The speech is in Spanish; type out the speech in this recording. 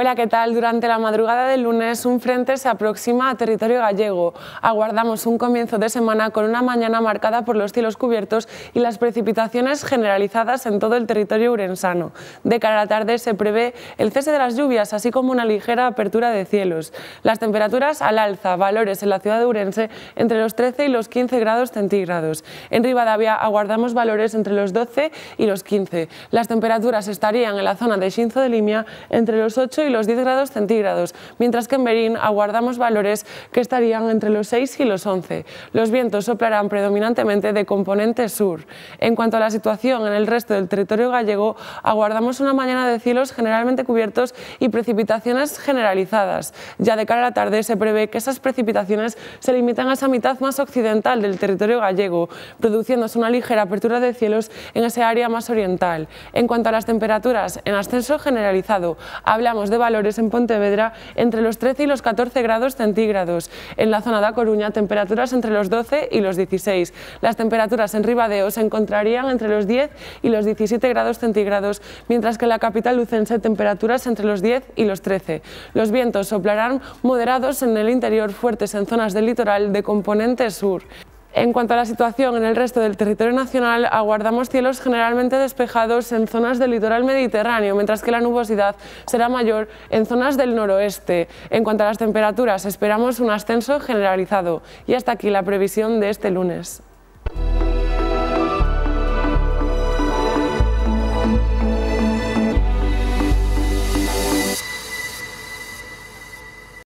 Hola, ¿qué tal? Durante la madrugada del lunes un frente se aproxima a territorio gallego. Aguardamos un comienzo de semana con una mañana marcada por los cielos cubiertos y las precipitaciones generalizadas en todo el territorio urensano. De cara a la tarde se prevé el cese de las lluvias, así como una ligera apertura de cielos. Las temperaturas al alza, valores en la ciudad de Urense entre los 13 y los 15 grados centígrados. En Rivadavia aguardamos valores entre los 12 y los 15. Las temperaturas estarían en la zona de Shinzo de Limia entre los 8 y los 10 grados centígrados, mientras que en Berín aguardamos valores que estarían entre los 6 y los 11. Los vientos soplarán predominantemente de componente sur. En cuanto a la situación en el resto del territorio gallego, aguardamos una mañana de cielos generalmente cubiertos y precipitaciones generalizadas. Ya de cara a la tarde se prevé que esas precipitaciones se limitan a esa mitad más occidental del territorio gallego, produciéndose una ligera apertura de cielos en ese área más oriental. En cuanto a las temperaturas, en ascenso generalizado, hablamos de valores en Pontevedra entre los 13 y los 14 grados centígrados. En la zona de A Coruña, temperaturas entre los 12 y los 16. Las temperaturas en Ribadeo se encontrarían entre los 10 y los 17 grados centígrados, mientras que en la capital lucense temperaturas entre los 10 y los 13. Los vientos soplarán moderados en el interior, fuertes en zonas del litoral de componente sur. En cuanto a la situación en el resto del territorio nacional, aguardamos cielos generalmente despejados en zonas del litoral mediterráneo, mientras que la nubosidad será mayor en zonas del noroeste. En cuanto a las temperaturas, esperamos un ascenso generalizado. Y hasta aquí la previsión de este lunes.